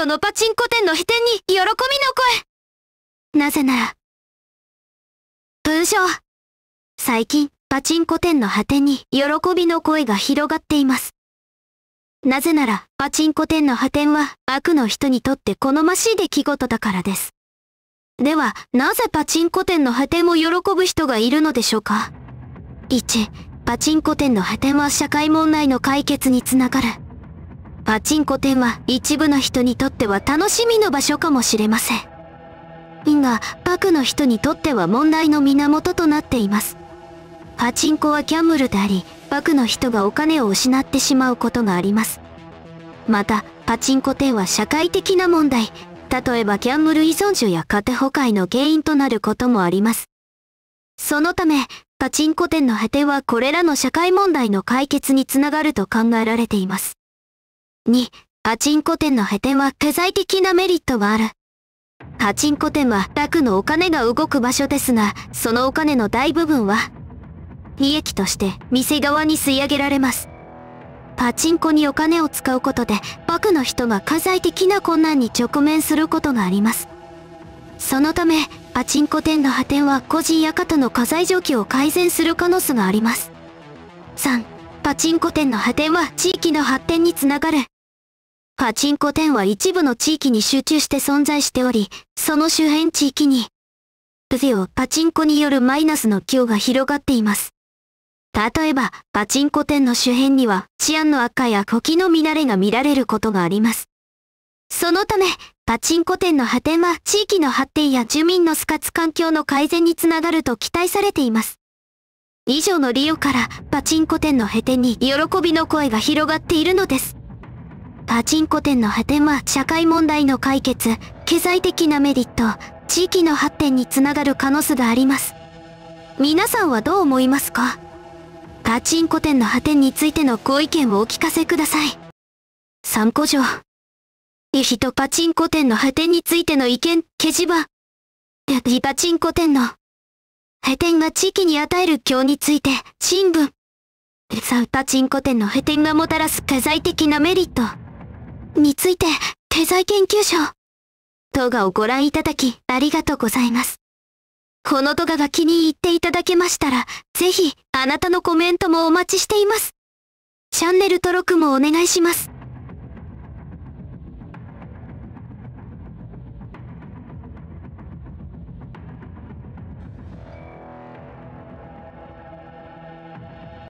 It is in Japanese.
町のパチンコ店の飛天に喜びの声なぜなら、文章、最近、パチンコ店の果てに喜びの声が広がっています。なぜなら、パチンコ店の破天は悪の人にとって好ましい出来事だからです。では、なぜパチンコ店の破天を喜ぶ人がいるのでしょうか ?1、パチンコ店の破天は社会問題の解決につながる。パチンコ店は一部の人にとっては楽しみの場所かもしれません。が、パクの人にとっては問題の源となっています。パチンコはキャンムルであり、パクの人がお金を失ってしまうことがあります。また、パチンコ店は社会的な問題、例えばキャンムル依存症や家庭崩壊の原因となることもあります。そのため、パチンコ店の果てはこれらの社会問題の解決につながると考えられています。2、パチンコ店の閉店は経済的なメリットがある。パチンコ店は楽のお金が動く場所ですが、そのお金の大部分は、利益として店側に吸い上げられます。パチンコにお金を使うことで、バクの人が家財的な困難に直面することがあります。そのため、パチンコ店の破店は個人や方の家財状況を改善する可能性があります。3、パチンコ店の破店は地域の発展につながる。パチンコ店は一部の地域に集中して存在しており、その周辺地域に、ゼオパチンコによるマイナスの強が広がっています。例えば、パチンコ店の周辺には治安の悪化や呼気の乱れが見られることがあります。そのため、パチンコ店の破天は地域の発展や住民のスカツ環境の改善につながると期待されています。以上の理由から、パチンコ店の閉店に喜びの声が広がっているのです。パチンコ店の果ては社会問題の解決、経済的なメリット、地域の発展につながる可能性があります。皆さんはどう思いますかパチンコ店の破店についてのご意見をお聞かせください。参考上。リヒとパチンコ店の破店についての意見、掲示板。リパチンコ店の破店が地域に与える今日について、新聞。サウパチンコ店の破店がもたらす経済的なメリット。について、経済研究所。動画をご覧いただき、ありがとうございます。この動画が気に入っていただけましたら、ぜひ、あなたのコメントもお待ちしています。チャンネル登録もお願いします。